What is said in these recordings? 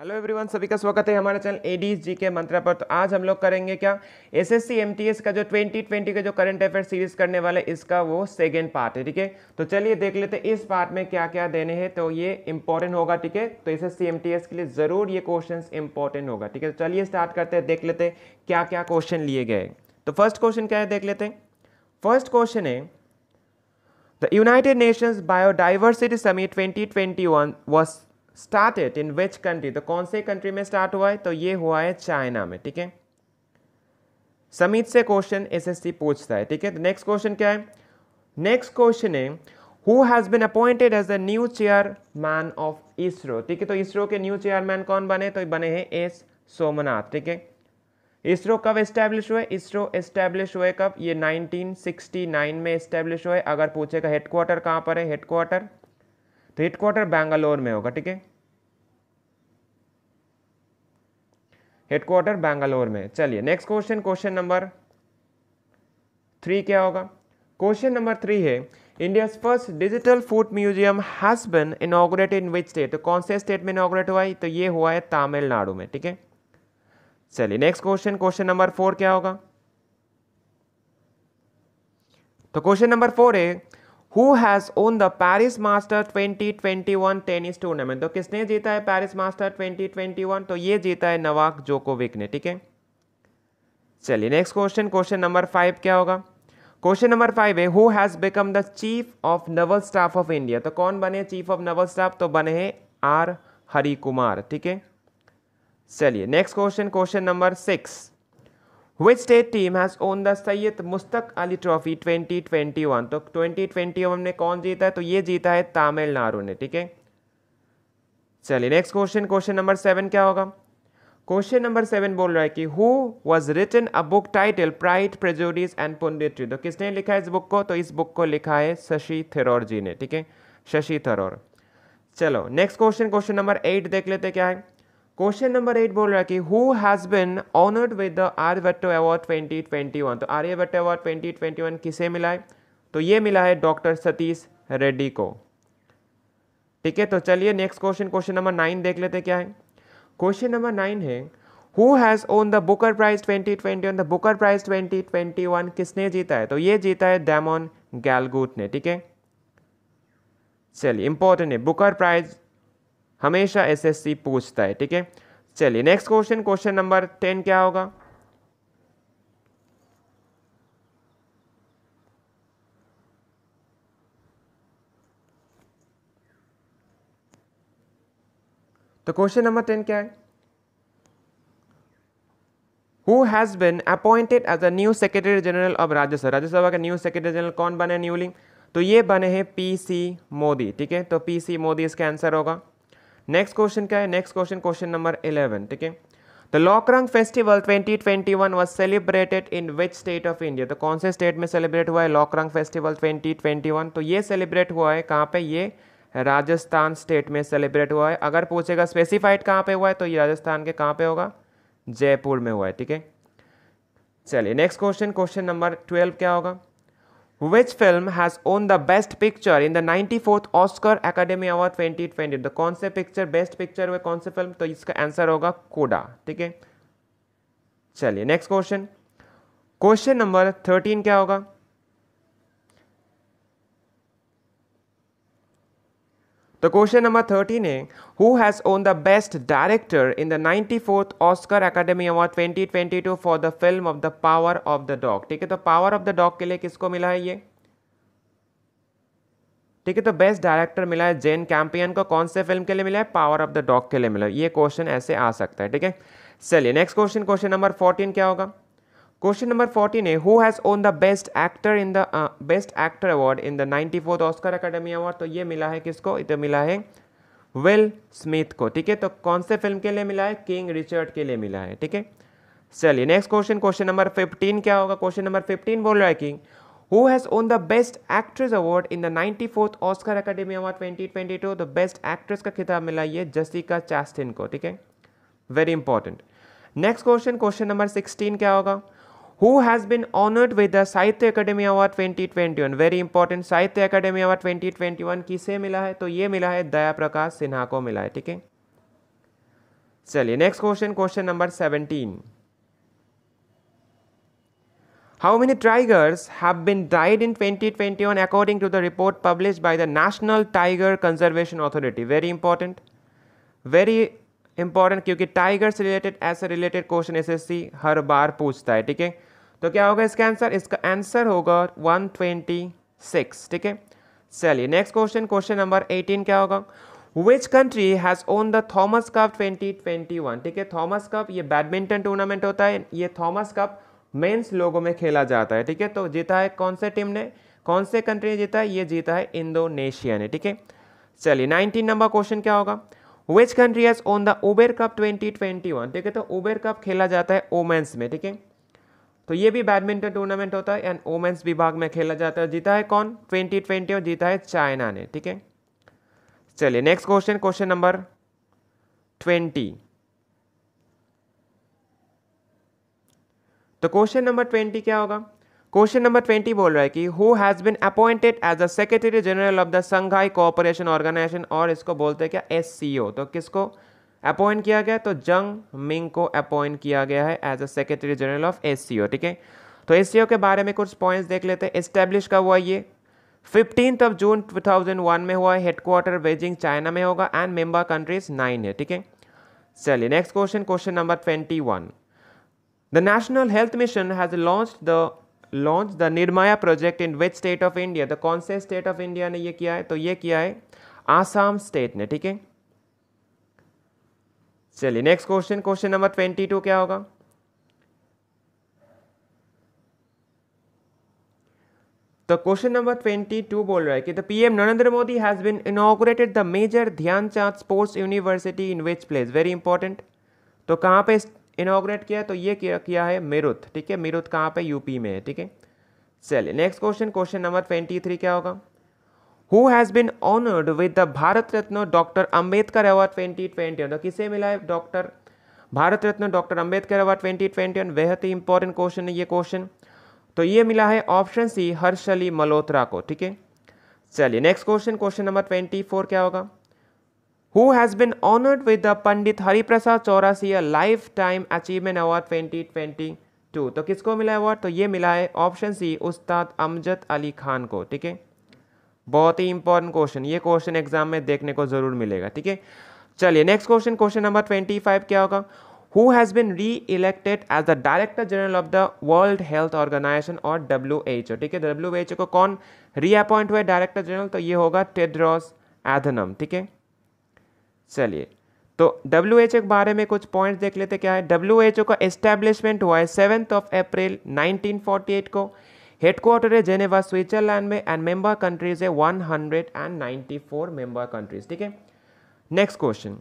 Hello everyone सभी का स्वागत है हमारे चैनल ए डी जी के मंत्रा पर तो आज हम लोग करेंगे क्या एसएससी एमटीएस का जो 2020 का जो करंट अफेयर सीरीज करने वाला है इसका वो सेकेंड पार्ट है ठीक है तो चलिए देख लेते हैं इस पार्ट में क्या क्या देने हैं तो ये इंपॉर्टेंट होगा ठीक है तो एसएससी एमटीएस के लिए ज़रूर ये क्वेश्चन इंपॉर्टेंट होगा ठीक है तो चलिए स्टार्ट करते हैं देख लेते हैं क्या क्या क्वेश्चन लिए गए तो फर्स्ट क्वेश्चन क्या है देख लेते हैं फर्स्ट क्वेश्चन है the United Nations biodiversity summit twenty twenty one was started in which country तो कौन से कंट्री में स्टार्ट हुआ है तो ये हुआ है चाइना में ठीक है समीत से क्वेश्चन एसएससी पूछता है ठीक है नेक्स्ट तो क्वेश्चन क्या है नेक्स्ट क्वेश्चन है who has been appointed as the new chairman of ISRO ठीक है तो इसरो के न्यू चेयरमैन कौन बने तो बने हैं एस सोमनाथ ठीक है इसरो कब इस्टेब्लिश हुए इसरो इस्टेब्लिश हुए कब ये 1969 में इस्टेब्लिश हुए अगर पूछेगा हेडक्वार्टर कहाँ पर है हेडक्वार्टर तो हेड क्वार्टर बैंगलोर में होगा ठीक है क्वार्टर बैंगलोर में चलिए next question question number three क्या होगा क्वेश्चन नंबर थ्री है India first digital food museum has been inaugurate in which state तो कौन से स्टेट में इनाग्रेट हुआ है तो ये हुआ है तमिलनाडु में ठीक है चलिए next question question number four क्या होगा तो क्वेश्चन नंबर फोर है who has won the Paris master 2021 tennis tournament तो किसने जीता है पैरिस मास्टर 2021 तो ये जीता है नवाक जोकोविक ने ठीक है चलिए next question question number five क्या होगा क्वेश्चन नंबर फाइव है who has become the chief of naval staff of India तो कौन बने चीफ ऑफ नवल स्टाफ तो बने हैं आर हरी कुमार ठीक है चलिए next question question number six Which state team has won the Sayyid Mustaq Ali Trophy 2021 तो 2021 में कौन जीता है तो ये जीता है तमिलनाडु ने ठीक है चलिए next question question number seven क्या होगा क्वेश्चन नंबर सेवन बोल रहा है कि who was written a book title pride prejudice and punditry तो किसने लिखा है इस बुक को तो इस बुक को लिखा है शशि थेरोर जी ने ठीक है शशि थरोर चलो next question question number eight देख लेते क्या है क्वेश्चन नंबर एट बोल रहा है कि who has been honoured with the Aryabhatta award 2021 तो आर्यभट्ट अवार्ड 2021 किसे मिला है तो ये मिला है डॉक्टर सतीश रेड्डी को ठीक है तो चलिए next question question number nine देख लेते क्या है क्वेश्चन नंबर नाइन है who has won the Booker prize twenty twenty the Booker prize twenty twenty one किसने जीता है तो ये जीता है डैमोन गैलगूट ने ठीक है चलिए इंपॉर्टेंट है बुकर प्राइज हमेशा एसएससी पूछता है ठीक है चलिए next question question number ten क्या होगा तो क्वेश्चन नंबर टेन क्या है who has been appointed as a new secretary general of Rajya Sabha Rajya Sabha का न्यू सेक्रेटरी जनरल कौन बने न्यूली तो ये बने हैं पीसी मोदी ठीक है तो पीसी मोदी इसका आंसर होगा नेक्स्ट क्वेश्चन क्या है next question question number eleven ठीक है the Lokrang festival 2021 was celebrated in which state of India तो कौन से स्टेट में सेलिब्रेट हुआ है लॉकरंग फेस्टिवल 2021 तो ये सेलिब्रेट हुआ है कहाँ पे ये राजस्थान स्टेट में सेलिब्रेट हुआ है अगर पूछेगा स्पेसिफाइड कहाँ पे हुआ है तो ये राजस्थान के कहाँ पे होगा जयपुर में हुआ है ठीक है चलिए next question question number twelve क्या होगा Which film has won the Best Picture in the 94th Oscar Academy Award twenty तो कौन से पिक्चर बेस्ट पिक्चर हुए कौन से फिल्म तो इसका आंसर होगा कोडा ठीक है चलिए next question question number thirteen क्या होगा तो क्वेश्चन नंबर थर्टीन है who has won the best director in the ninety fourth Oscar academy award twenty twenty two for the film of the power of the dog ठीक है तो power of the dog के लिए किसको मिला है ये ठीक है तो बेस्ट डायरेक्टर मिला है जेन कैंपियन को कौन से फिल्म के लिए मिला है पावर ऑफ द डॉग के लिए मिला है ये क्वेश्चन ऐसे आ सकता है ठीक है चलिए next question question number fourteen क्या होगा क्वेश्चन नंबर फोर्टीन है who has won the best actor in the best actor award in the ninety fourth Oscar academy award तो ये मिला है किसको इतने मिला है विल स्मिथ को ठीक है तो कौन से फिल्म के लिए मिला है किंग रिचर्ड के लिए मिला है ठीक है चलिए next question question number fifteen क्या होगा क्वेश्चन नंबर फिफ्टीन बोल रहा है किंग who has won the best actress award in the ninety fourth Oscar academy award twenty twenty two the best actress का खिताब मिला ये जसिका चास्टिन को ठीक है very important next question question number sixteen क्या होगा who has been honored with the साहित्य अकादमी अवार्ड 2021 वेरी इंपॉर्टेंट साहित्य अकादमी अवार्ड 2021 किसे मिला है तो ये मिला है दया प्रकाश सिन्हा को मिला है ठीक है चलिए next question question number 17 How many tigers have been died in 2021 according to the report published by the National Tiger Conservation Authority? Very important. Very important क्योंकि टाइगर से रिलेटेड ऐसे रिलेटेड क्वेश्चन एसएससी हर बार पूछता है ठीक है तो क्या होगा इसका आंसर इसका आंसर होगा 126 ठीक है चलिए नेक्स्ट क्वेश्चन क्वेश्चन नंबर 18 क्या होगा which country has won the Thomas cup 2021 ठीक है थॉमस कप ये बैडमिंटन टूर्नामेंट होता है ये थॉमस कप मेंस लोगों में खेला जाता है ठीक है तो जीता है कौन से टीम ने कौन से कंट्री ने जीता है ये जीता है इंडोनेशिया ने ठीक है चलिए नाइनटीन नंबर क्वेश्चन क्या होगा which country has won the Uber cup 2021 ठीक है तो उबेर कप खेला जाता है ओमेंस में ठीक है तो ये भी बैडमिंटन टूर्नामेंट होता है एंड वोमेंस विभाग में खेला जाता है जीता है कौन ट्वेंटी ट्वेंटी और जीता है चाइना ने ठीक है चलिए next question question number twenty तो क्वेश्चन नंबर ट्वेंटी क्या होगा क्वेश्चन नंबर ट्वेंटी बोल रहा है कि who has been appointed as a secretary general of the Shanghai cooperation organisation और इसको बोलते हैं क्या एस तो किसको अपॉइंट किया गया तो जंग मिंग को अपॉइंट किया गया है as a secretary general of S C O ठीक है तो एस सी ओ के बारे में कुछ पॉइंट्स देख लेते हैं इस्टेब्लिश कब हुआ ये fifteen of June two thousand one में हुआ है हेडक्वार्टर बेजिंग चाइना में होगा एंड मेंबर कंट्रीज नाइन है ठीक है चलिए next question question number twenty one the national health mission has launch the launch the Nirmaya project in which state of India द कौन से स्टेट ऑफ इंडिया ने ये किया है तो ये किया है आसाम स्टेट ने ठीक है चलिए next question question number twenty two क्या होगा तो क्वेश्चन नंबर ट्वेंटी टू बोल रहा है कि the PM Narendra Modi has been inaugurated the major Dhyan Chand sports university in which place very important तो कहां पे इनोग्रेट किया तो ये किया, किया है मेरुथ ठीक है मेरुथ कहां पे यूपी में है ठीक है चलिए next question question number twenty three क्या होगा who has been honoured with the Bharat Ratna doctor Ambedkar award twenty twenty one किसे मिला है doctor Bharat Ratna doctor Ambedkar award twenty twenty one बेहद ही इंपॉर्टेंट क्वेश्चन है ये क्वेश्चन तो ये मिला है ऑप्शन सी हर्षली मल्होत्रा को ठीक है चलिए next question question number twenty four क्या होगा who has been honoured with the Pandit Hariprasad Chaurasia lifetime achievement award twenty twenty two तो किसको मिला अवार्ड तो ये मिला है ऑप्शन सी उस्ताद अमजद अली खान को ठीक है बहुत ही इंपॉर्टेंट क्वेश्चन ये क्वेश्चन एग्जाम में देखने को ज़रूर मिलेगा ठीक है चलिए next question question number twenty five क्या होगा who has been reelected as the director general of the world health organisation और डब्ल्यू एच ओ ठीक है डब्ल्यू एच ओ को कौन रीअपॉइंट हुआ डायरेक्टर जनरल तो ये होगा टेड्रॉस एधनम ठीक है चलिए तो डब्ल्यू एच ओ के बारे में कुछ पॉइंट्स देख लेते क्या है डब्ल्यू एच ओ का एस्टेब्लिशमेंट हुआ है seventh of April nineteen forty eight को हेडक्वार्टर है जेनेवा स्विट्जरलैंड में एंड मेंबर कंट्रीज है one hundred and ninety four member countries ठीक है next question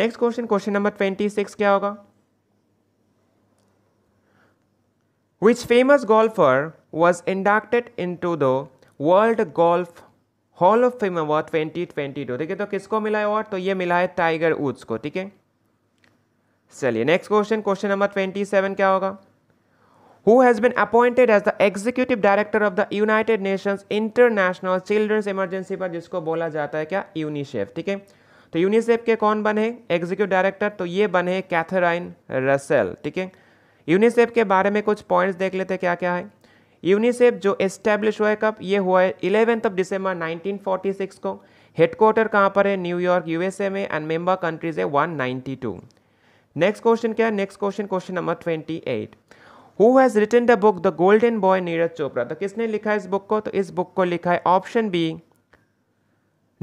next question question number twenty six क्या होगा which famous was inducted in to the world golf hall of fame award twenty twenty two ठीक है तो किसको मिला है अवार्ड तो ये मिला है टाइगर वुड्स को ठीक है चलिए next question question number twenty seven क्या होगा who has been appointed as the executive director of the United Nations International Children's Emergency पर जिसको बोला जाता है क्या यूनिसेफ ठीक है तो यूनिसेफ के कौन बने एग्जीक्यूटिव डायरेक्टर तो ये बने कैथराइन रसेल ठीक है यूनिसेफ के बारे में कुछ पॉइंट्स देख लेते क्या क्या है यूनिसेफ जो इस्टेब्लिश हुआ है कब ये हुआ है इलेवेंथ ऑफ दिसंबर 1946 को हेडक्वार्टर कहाँ पर है न्यूयॉर्क यूएसए में एंड मेंबर कंट्रीज है 192 नेक्स्ट क्वेश्चन क्या है next question question number 28 who has written the book the golden boy Neeraj Chopra तो किसने लिखा है इस बुक को तो इस बुक को लिखा है ऑप्शन बी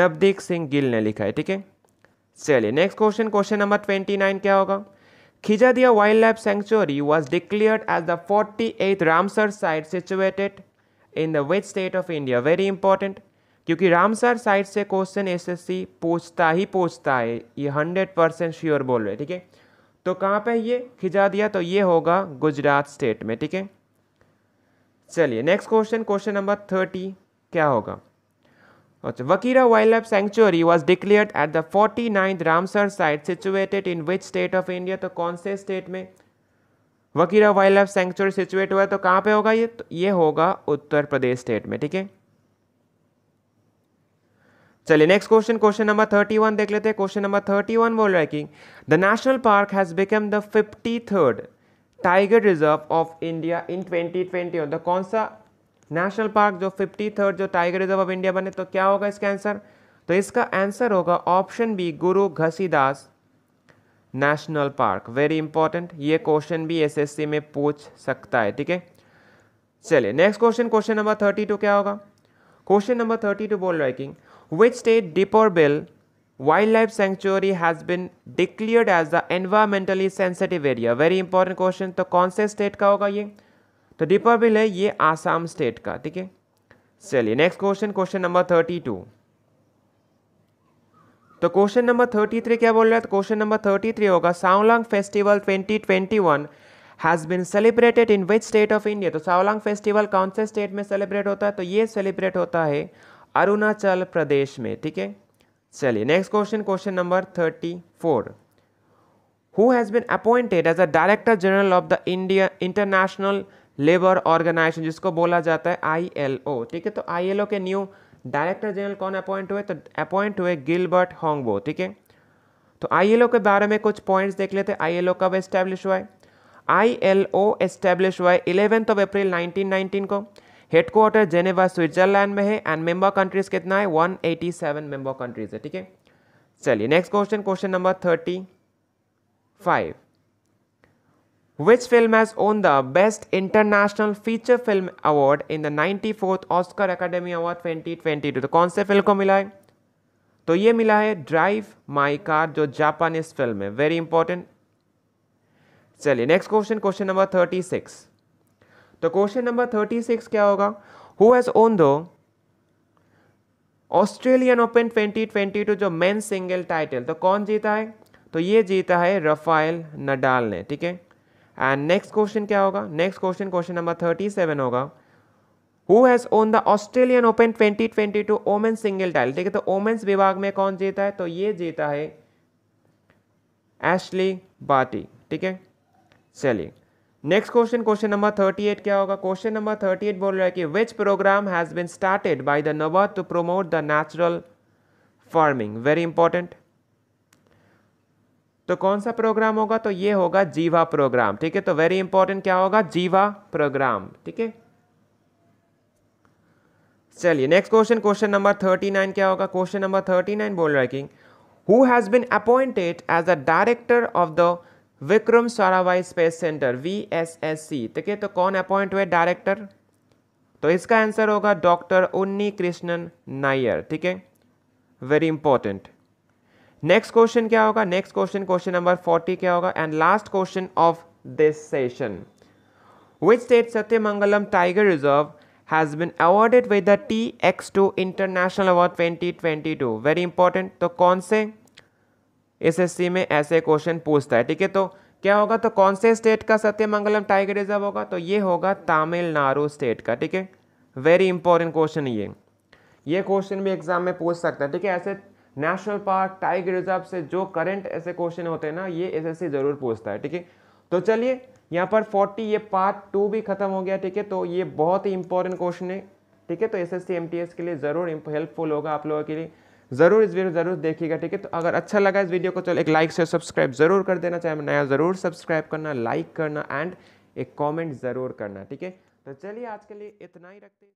नवदीप सिंह गिल ने लिखा है ठीक है चलिए next question question number twenty nine क्या होगा Khijadia wildlife sanctuary was declared as the forty eighth Ramsar site situated in the which state of India very important क्योंकि रामसर साइट से क्वेश्चन एस एस सी पूछता ही पूछता है ये hundred percent sure बोल रहे ठीक है तो कहाँ पे ये खिंचा दिया तो ये होगा गुजरात स्टेट में ठीक है चलिए next question question number thirty क्या होगा अच्छा Bakhira wildlife sanctuary was declared at the forty ninth Ramsar site situated in which state of India तो कौन से स्टेट में Bakhira wildlife sanctuary situate हुआ है तो कहाँ पे होगा ये तो ये होगा उत्तर प्रदेश स्टेट में ठीक है चलिए next question question number thirty one देख लेते हैं क्वेश्चन नंबर थर्टी वन बोल रहा है कि the national park has become the fifty third tiger reserve of India in twenty twenty द कौन सा नेशनल पार्क जो फिफ्टी थर्ड जो टाइगर रिजर्व ऑफ इंडिया बने तो क्या होगा इसका आंसर तो इसका आंसर होगा option B Guru Ghasidas national park very important ये क्वेश्चन भी एसएससी में पूछ सकता है ठीक है चलिए next question question number thirty two क्या होगा क्वेश्चन नंबर थर्टी टू बोल रहा है कि which state Dipper Bill wildlife sanctuary has been declared as the environmentally sensitive area very important question तो कौन से स्टेट का होगा ये तो डिपोरबिल है ये आसाम स्टेट का ठीक है चलिए next question question number thirty two तो क्वेश्चन नंबर थर्टी थ्री क्या बोल रहे है तो क्वेश्चन नंबर थर्टी थ्री होगा Sawlang festival twenty twenty one has been celebrated in which state of India तो सावलांग फेस्टिवल कौन से स्टेट में सेलिब्रेट होता है तो ये सेलिब्रेट होता है अरुणाचल प्रदेश में ठीक है चलिए next question question number thirty four who has been appointed as a director general of the India international labour organisation जिसको बोला जाता है आई एल ओ ठीक है तो आई एल ओ के न्यू डायरेक्टर जनरल कौन अपॉइंट हुए तो अपॉइंट हुए गिलबर्ट हॉन्गबो ठीक है तो आई एल ओ के बारे में कुछ पॉइंट्स देख लेते हैं ओ कब एस्टैब्लिश हुआ है आई एल ओ एस्टैब्लिश हुआ है eleventh of April nineteen nineteen को हेडक्वार्टर जेनेवा स्विट्जरलैंड में है एंड मेंबर कंट्रीज कितना है 187 मेंबर कंट्रीज है ठीक है चलिए next question question number thirty five film has won the best international feature film award in the the 94th Oscar Academy twenty 2022? तो कौन से फिल्म को मिला है तो ये मिला है ड्राइव माई कार जो जापानीज फिल्म है वेरी इंपॉर्टेंट चलिए next question question number thirty six तो क्वेश्चन नंबर थर्टी सिक्स क्या होगा हु हैज़ ओन दो Australian Open twenty twenty two जो मेन सिंगल टाइटल तो कौन जीता है तो ये जीता है रफाइल नडाल ने ठीक है एंड नेक्स्ट क्वेश्चन क्या होगा next question question number thirty seven होगा who has won the Australian Open twenty twenty two women single title ठीक है तो ओमेन्स विभाग में कौन जीता है तो ये जीता है एशली बाटी ठीक है चलिए next question question number thirty eight क्या होगा क्वेश्चन नंबर थर्टी एट बोल रहा है कि which programme has been started by the नवा to promote the natural farming very important तो कौन सा प्रोग्राम होगा तो ये होगा जीवा प्रोग्राम ठीक है तो वेरी इंपॉर्टेंट क्या होगा जीवा प्रोग्राम ठीक है चलिए next question question number thirty nine क्या होगा क्वेश्चन नंबर थर्टी नाइन बोल रहा है कि who has been appointed as a director of the Vikram Sarabhai space centre V S S C ठीक है तो कौन अपॉइंट हुए डायरेक्टर तो इसका आंसर होगा डॉक्टर उन्नी कृष्णन नायर ठीक है वेरी इंपॉर्टेंट नेक्स्ट क्वेश्चन क्या होगा next question question number forty क्या होगा and last question of this session which state Sathyamangalam tiger reserve has been the T X two international award twenty twenty two very important तो कौन से SSC में ऐसे question पूछता है ठीक है तो क्या होगा तो कौन से स्टेट का सत्यमंगलम टाइगर रिजर्व होगा तो ये होगा तमिलनाडु स्टेट का ठीक है वेरी इंपॉर्टेंट क्वेश्चन ये ये क्वेश्चन भी एग्जाम में पूछ सकता है ठीक है ऐसे नेशनल पार्क टाइगर रिजर्व से जो करंट ऐसे क्वेश्चन होते हैं ना ये एसएससी ज़रूर पूछता है ठीक है तो चलिए यहाँ पर 40 ये पार्ट टू भी खत्म हो गया ठीक है तो ये बहुत ही इंपॉर्टेंट क्वेश्चन है ठीक है तो एस एस के लिए ज़रूर हेल्पफुल होगा आप लोगों के लिए ज़रूर इस वीडियो ज़रूर देखिएगा ठीक है तो अगर अच्छा लगा इस वीडियो को चलो तो एक लाइक से सब्सक्राइब ज़रूर कर देना चाहे नया ज़रूर सब्सक्राइब करना लाइक करना एंड एक कॉमेंट ज़रूर करना ठीक है तो चलिए आज के लिए इतना ही रखते